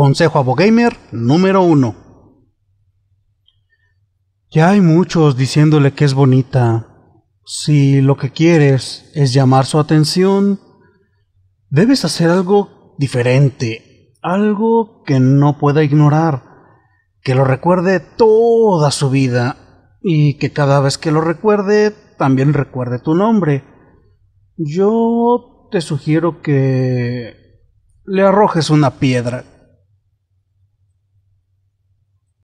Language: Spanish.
Consejo Bogamer número 1. Ya hay muchos diciéndole que es bonita. Si lo que quieres es llamar su atención, debes hacer algo diferente, algo que no pueda ignorar, que lo recuerde toda su vida y que cada vez que lo recuerde también recuerde tu nombre. Yo te sugiero que le arrojes una piedra